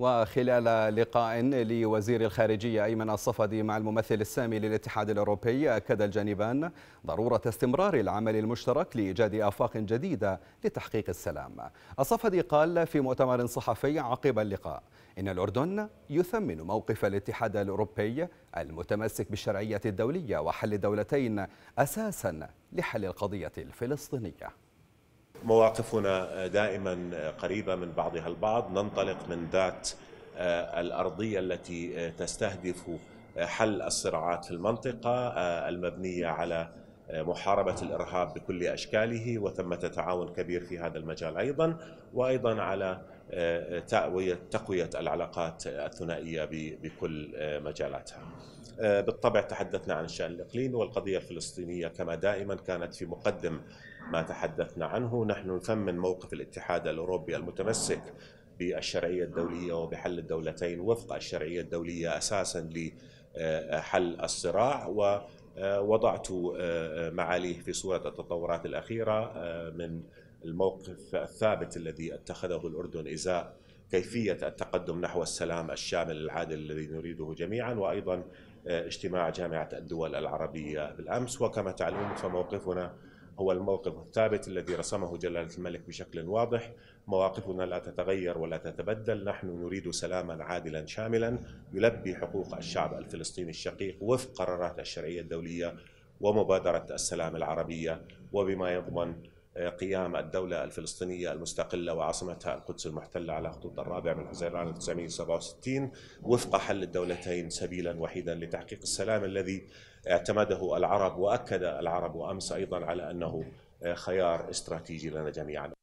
وخلال لقاء لوزير الخارجية أيمن الصفدي مع الممثل السامي للاتحاد الأوروبي أكد الجانبان ضرورة استمرار العمل المشترك لإيجاد آفاق جديدة لتحقيق السلام الصفدي قال في مؤتمر صحفي عقب اللقاء إن الأردن يثمن موقف الاتحاد الأوروبي المتمسك بالشرعية الدولية وحل الدولتين أساسا لحل القضية الفلسطينية مواقفنا دائما قريبة من بعضها البعض ننطلق من ذات آه، الأرضية التي آه، تستهدف حل الصراعات في المنطقة آه، المبنية على محاربة الإرهاب بكل أشكاله وثمة تعاون كبير في هذا المجال أيضا وأيضا على آه، تقوية العلاقات الثنائية بكل آه، مجالاتها آه، بالطبع تحدثنا عن الشأن الإقليمي والقضية الفلسطينية كما دائما كانت في مقدم ما تحدثنا عنه نحن نثمن موقف الاتحاد الأوروبي المتمسك بالشرعية الدولية وبحل الدولتين وفق الشرعية الدولية أساسا ل آه، حل الصراع ووضعت آه، آه، معاليه في صورة التطورات الأخيرة من الموقف الثابت الذي اتخذه الأردن إزاء كيفية التقدم نحو السلام الشامل العادل الذي نريده جميعا وأيضا اجتماع جامعة الدول العربية بالأمس وكما تعلمون فموقفنا هو الموقف الثابت الذي رسمه جلالة الملك بشكل واضح مواقفنا لا تتغير ولا تتبدل نحن نريد سلاما عادلا شاملا يلبي حقوق الشعب الفلسطيني الشقيق وفق قرارات الشرعية الدولية ومبادرة السلام العربية وبما يضمن قيام الدولة الفلسطينية المستقلة وعاصمتها القدس المحتلة على خطوط الرابع من حزيران 1967 وفق حل الدولتين سبيلا وحيدا لتحقيق السلام الذي اعتمده العرب وأكد العرب وأمس أيضا على أنه خيار استراتيجي لنا جميعا